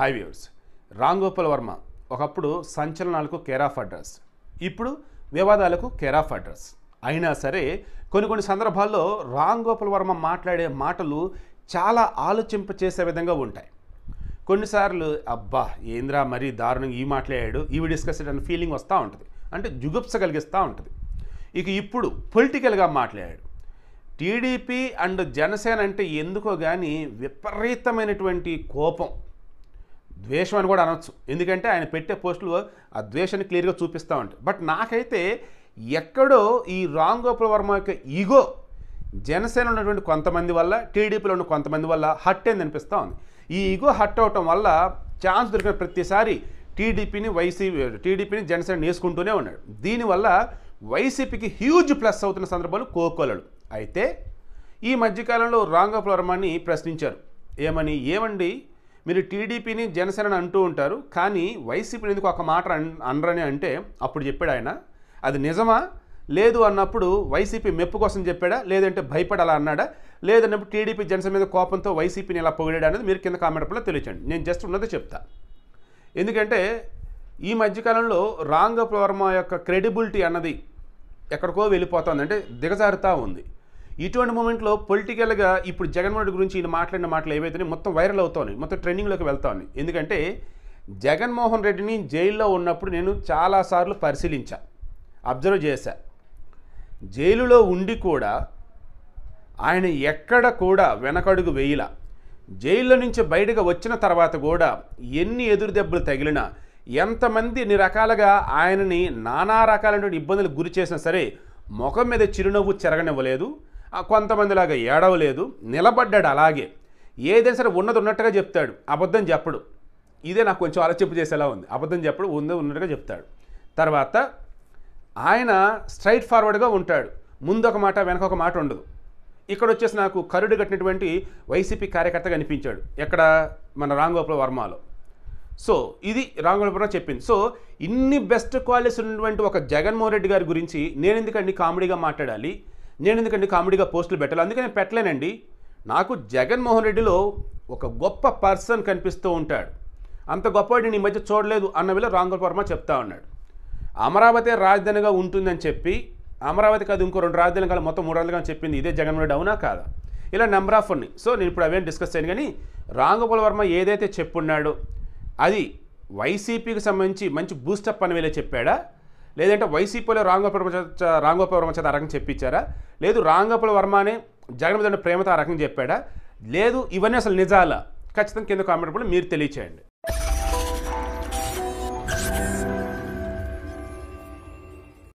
high viewers Ram Gopal Varma ఒకప్పుడు సంచలనాలకు care of address ఇప్పుడు వివాదాలకు కేర్ ఆఫ్ అడ్రస్ అయినా సరే కొన్ని కొన్ని సందర్భాల్లో రామ్ గోపాల్ వర్మ మాట్లాడే మాటలు చాలా ఆలోచింపచేసే విధంగా ఉంటాయి కొన్నిసార్లు అబ్బా ఏంద్రా మరీ దారుణంగా ఈ మాట్లాడాడు ఇవి డిస్కస్డ్ అనే ఫీలింగ్ వస్తూ ఉంటుంది అంటే జుగుప్స కలిగిస్తూ ఉంటుంది ఇక ఇప్పుడు పొలిటికల్గా మాట్లాడాడు టీడీపీ అండ్ జనసేన అంటే ఎందుకో కానీ విపరీతమైనటువంటి కోపం ద్వేషం అని కూడా అనొచ్చు ఎందుకంటే ఆయన పెట్టే పోస్టులు ఆ ద్వేషాన్ని క్లియర్గా చూపిస్తూ ఉంటాయి బట్ నాకైతే ఎక్కడో ఈ రామ్ గోపాల్ వర్మ యొక్క ఈగో జనసేన ఉన్నటువంటి కొంతమంది వల్ల టీడీపీలో ఉన్న కొంతమంది వల్ల హట్ అయింది అనిపిస్తూ ఉంది ఈ ఈగో హట్ అవటం వల్ల ఛాన్స్ దొరికిన ప్రతిసారి టీడీపీని వైసీపీ టీడీపీని జనసేన నేసుకుంటూనే ఉన్నాడు దీనివల్ల వైసీపీకి హ్యూజ్ ప్లస్ అవుతున్న సందర్భాలు కోకోలడు అయితే ఈ మధ్యకాలంలో గోపాల్ వర్మని ప్రశ్నించారు ఏమని ఏమండి మీరు టీడీపీని జనసేనని అంటూ ఉంటారు కానీ వైసీపీని ఎందుకు ఒక మాట అనరని అంటే అప్పుడు చెప్పాడు ఆయన అది నిజమా లేదు అన్నప్పుడు వైసీపీ మెప్పు కోసం చెప్పాడా లేదంటే భయపడాలా అన్నాడా లేదన్నప్పుడు టీడీపీ జనసేన మీద కోపంతో వైసీపీని ఇలా పొగిడాడు అనేది మీరు కింద కామెంట్లో తెలియచండి నేను జస్ట్ ఉన్నది చెప్తా ఎందుకంటే ఈ మధ్యకాలంలో రాంగ వర్మ యొక్క క్రెడిబిలిటీ అన్నది ఎక్కడికో వెళ్ళిపోతుంది అంటే దిగజారుతూ ఉంది ఇటువంటి మూమెంట్లో పొలిటికల్గా ఇప్పుడు జగన్మోహన్ రెడ్డి గురించి ఈయన మాట్లాడిన మాటలు ఏవైతే మొత్తం వైరల్ అవుతాయి మొత్తం ట్రెండింగ్లోకి వెళ్తా ఉన్నాయి ఎందుకంటే జగన్మోహన్ రెడ్డిని జైల్లో ఉన్నప్పుడు నేను చాలాసార్లు పరిశీలించా అబ్జర్వ్ చేశా జైలులో ఉండి కూడా ఆయన ఎక్కడ కూడా వెనకడుగు వేయల జైల్లో నుంచి బయటకు వచ్చిన తర్వాత కూడా ఎన్ని ఎదురు దెబ్బలు తగిలినా ఎంతమంది ఎన్ని రకాలుగా ఆయనని నానా రకాలైనటువంటి ఇబ్బందులకు గురి చేసినా సరే ముఖం మీద చిరునవ్వు చెరగనివ్వలేదు కొంతమందిలాగా ఏడవలేదు నిలబడ్డాడు అలాగే ఏదైనా సరే ఉన్నది ఉన్నట్టుగా చెప్తాడు అబద్ధం చెప్పడు ఇదే నాకు కొంచెం ఆలోచింపు చేసేలా ఉంది అబద్ధం చెప్పడు ఉంది ఉన్నట్టుగా చెప్తాడు తర్వాత ఆయన స్ట్రైట్ ఫార్వర్డ్గా ఉంటాడు ముందు ఒక మాట వెనక ఒక మాట ఉండదు ఇక్కడ వచ్చేసి నాకు కరుడు కట్టినటువంటి వైసీపీ కార్యకర్త కనిపించాడు ఎక్కడ మన రాంగోపుల వర్మలో సో ఇది రాంగోపుల చెప్పింది సో ఇన్ని బెస్ట్ క్వాలిటీస్ ఉన్నటువంటి ఒక జగన్మోహన్ రెడ్డి గారి గురించి నేను ఎందుకండి కామెడీగా మాట్లాడాలి నేను ఎందుకండి కామెడీగా పోస్టులు పెట్టాలి అందుకే నేను పెట్టలేనండి నాకు జగన్మోహన్ రెడ్డిలో ఒక గొప్ప పర్సన్ కనిపిస్తూ ఉంటాడు అంత గొప్పవాడిని నీ మధ్య చూడలేదు అన్న విల రాంగుల్ వర్మ చెప్తా ఉన్నాడు అమరావతి రాజధానిగా ఉంటుందని చెప్పి అమరావతి కాదు ఇంకో రెండు రాజధాని కాదు మొత్తం మూడు రాజులుగా చెప్పింది ఇదే జగన్మోహన్ రెడ్డి అవునా కాదా ఇలా నెంబర్ ఆఫ్ ఉన్నాయి సో నేను ఇప్పుడు అవేం డిస్కస్ చేయను కానీ రాంగోపాల్ వర్మ ఏదైతే చెప్పున్నాడో అది వైసీపీకి సంబంధించి మంచి బూస్టప్ అని వెళ్ళి చెప్పాడా లేదంటే వైసీపీలో రాంగోపాల వర్మ రాంగోపాల వర్మ చేత ఆ రకంగా చెప్పించారా లేదు రాంగోపాల వర్మనే జగన్ మీద ప్రేమతో ఆ రకంగా చెప్పాడా లేదు ఇవన్నీ అసలు నిజాలా ఖచ్చితంగా కింద కామెంట్ కూడా మీరు తెలియచేయండి